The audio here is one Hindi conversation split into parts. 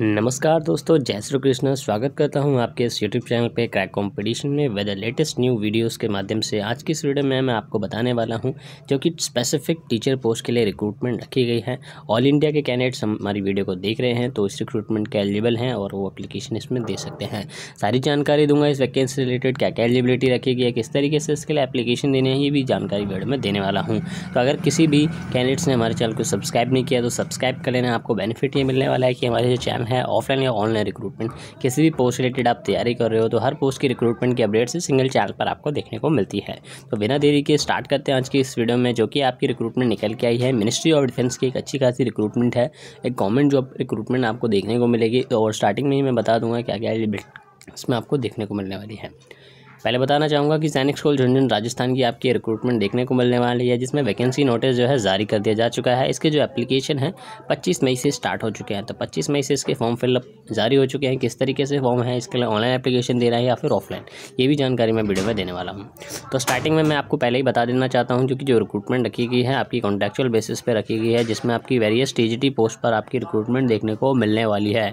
नमस्कार दोस्तों जय श्री कृष्ण स्वागत करता हूं आपके इस यूट्यूब चैनल पे क्रैक कंपटीशन में द लेटेस्ट न्यू वीडियोस के माध्यम से आज की इस वीडियो में मैं आपको बताने वाला हूं जो कि स्पेसिफिक टीचर पोस्ट के लिए रिक्रूटमेंट रखी गई है ऑल इंडिया के कैंडिडेट्स हमारी वीडियो को देख रहे हैं तो इस रिक्रूटमेंट के एलिजिबल हैं और वो अप्लीकेशन इसमें दे सकते हैं सारी जानकारी दूंगा इस वैकेंसी रिलेटेड क्या क्या एलिजिबिलिटी रखी गई है किस तरीके से इसके लिए एप्लीकेशन देने हैं ये भी जानकारी वीडियो में देने वाला हूँ तो अगर किसी भी कैंडिडेट्स ने हमारे चैनल को सब्सक्राइब नहीं किया तो सब्सक्राइब कर लेना आपको बेनिफिट ये मिलने वाला है कि हमारे जो चैनल है ऑफलाइन या ऑनलाइन रिक्रूटमेंट किसी भी पोस्ट रिलेटेड आप तैयारी कर रहे हो तो हर पोस्ट की रिक्रूटमेंट की अपडेट्स सिंगल चैनल पर आपको देखने को मिलती है तो बिना देरी के स्टार्ट करते हैं आज की इस वीडियो में जो कि आपकी रिक्रूटमेंट निकल के आई है मिनिस्ट्री ऑफ डिफेंस की एक अच्छी खासी रिक्रूटमेंट है एक गवर्नमेंट जॉब रिक्रूटमेंट आपको देखने को मिलेगी तो और स्टार्टिंग में ही मैं बता दूंगा क्या क्या इसमें आपको देखने को मिलने वाली है पहले बताना चाहूँगा कि सैनिक स्कूल झुंझुन राजस्थान की आपकी रिक्रूटमेंट देखने को मिलने वाली है जिसमें वैकेंसी नोटिस जो है जारी कर दिया जा चुका है इसके जो एप्लीकेशन है पच्चीस मई से स्टार्ट हो चुके हैं तो पच्चीस मई से इसके फॉर्म फिलअप जारी हो चुके हैं किस तरीके से फॉर्म है इसके लिए ऑनलाइन एप्लीकेशन रहा है या फिर ऑफलाइन ये भी जानकारी मैं वीडियो में देने वाला हूँ तो स्टार्टिंग में मैं आपको पहले ही बता देना चाहता हूँ क्योंकि जो रिक्रूटमेंट रखी गई है आपकी कॉन्ट्रेक्चुअल बेसिस पर रखी गई है जिसमें आपकी वेरियस टी पोस्ट पर आपकी रिक्रूटमेंट देखने को मिलने वाली है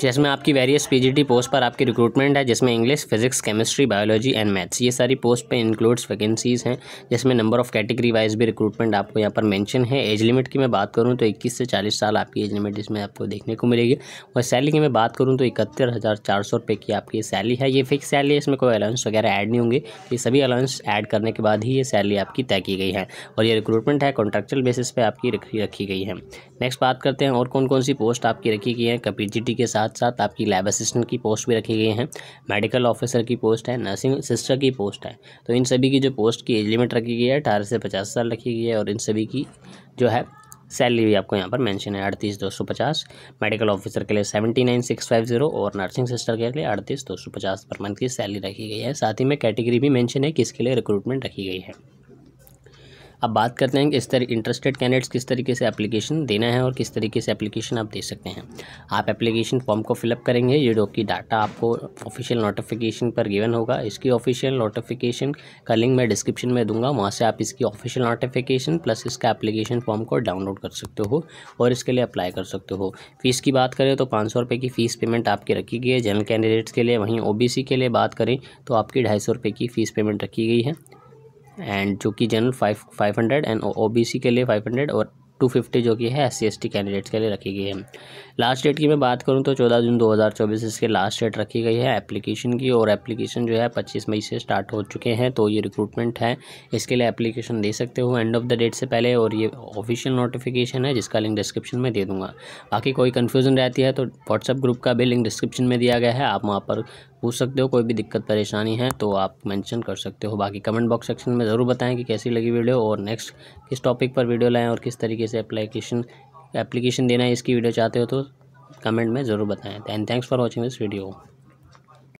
जिसमें आपकी वेरियस पीजीटी पोस्ट पर आपकी रिक्रूटमेंट है जिसमें English physics chemistry biology and maths ये सारी पोस्ट पे इंक्लूड्स वैकेंसीज़ हैं जिसमें नंबर ऑफ कैटेगरी वाइज भी रिक्रूटमेंट आपको यहाँ पर मेंशन है एज लिमिट की मैं बात करूँ तो 21 से 40 साल आपकी एज लिमिट इसमें आपको देखने को मिलेगी और सैली की मैं बात करूँ तो इकहत्तर हज़ार चार सौ रुपये की आपकी सैली है ये फिक्स सैली है इसमें कोई अलाउंस वगैरह ऐड नहीं होंगे तो ये सभी अलाउंस ऐड करने के बाद ही ये सैली आपकी तय की गई है और ये रिक्रूटमेंट है कॉन्ट्रेक्चुअल बेसिस पर आपकी रखी गई है नेक्स्ट बात करते हैं और कौन कौन सी पोस्ट आपकी रखी गई है कपी के साथ साथ साथ आपकी लैब असिस्टेंट की पोस्ट भी रखी गई है मेडिकल ऑफिसर की पोस्ट है नर्सिंग सिस्टर की पोस्ट है तो इन सभी की जो पोस्ट की एज लिमिट रखी गई है अठारह से पचास साल रखी गई है और इन सभी की जो है सैलरी भी आपको यहाँ पर मेंशन है अड़तीस दो सौ पचास मेडिकल ऑफिसर के लिए seventy nine six five zero और नर्सिंग सिस्टर के लिए अड़तीस दो सौ पचास पर मंथ की सैलरी रखी गई है साथ ही में कैटेगरी भी मेंशन है किसके लिए रिक्रूटमेंट रखी गई है अब बात करते हैं कि इस तरह इंटरेस्टेड कैंडिडेट्स किस तरीके से एप्लीकेशन देना है और किस तरीके से एप्लीकेशन आप दे सकते हैं आप एप्लीकेशन फॉर्म को फिलअप करेंगे ये जो कि डाटा आपको ऑफिशियल नोटिफिकेशन पर गिवन होगा इसकी ऑफिशियल नोटिफिकेशन का लिंक मैं डिस्क्रिप्शन में दूंगा वहाँ से आप इसकी ऑफिशियल नोटिफिकेशन प्लस इसका एप्लीकेशन फॉर्म को डाउनलोड कर सकते हो और इसके लिए अप्लाई कर सकते हो फीस की बात करें तो पाँच सौ की फ़ीस पेमेंट आपकी रखी गई है जनरल कैंडिडेट्स के लिए वहीं ओ के लिए बात करें तो आपकी ढाई सौ की फ़ीस पेमेंट रखी गई है एंड जो कि general five five hundred and O B C के लिए फाइव हंड्रेड और टू फिफ्टी जो कि है एस सी कैंडिडेट्स के लिए रखी गई है लास्ट डेट की मैं बात करूं तो चौदह जून दो हज़ार चौबीस इसके लास्ट डेट रखी गई है एप्लीकेशन की और एप्लीकेशन जो है पच्चीस मई से स्टार्ट हो चुके हैं तो ये रिक्रूटमेंट है इसके लिए एप्लीकेशन दे सकते हो एंड ऑफ द डेट से पहले और ये ऑफिशियल नोटिफिकेशन है जिसका लिंक डिस्क्रिप्शन में दे दूँगा बाकी कोई कन्फ्यूजन रहती है तो व्हाट्सअप ग्रुप का भी लिंक डिस्क्रिप्शन में दिया गया है आप वहाँ पर पूछ सकते हो कोई भी दिक्कत परेशानी है तो आप मेंशन कर सकते हो बाकी कमेंट बॉक्स सेक्शन में ज़रूर बताएं कि कैसी लगी वीडियो और नेक्स्ट किस टॉपिक पर वीडियो लाएँ और किस तरीके से एप्लीकेशन एप्लीकेशन देना है इसकी वीडियो चाहते हो तो कमेंट में ज़रूर बताएँ and thanks for watching this video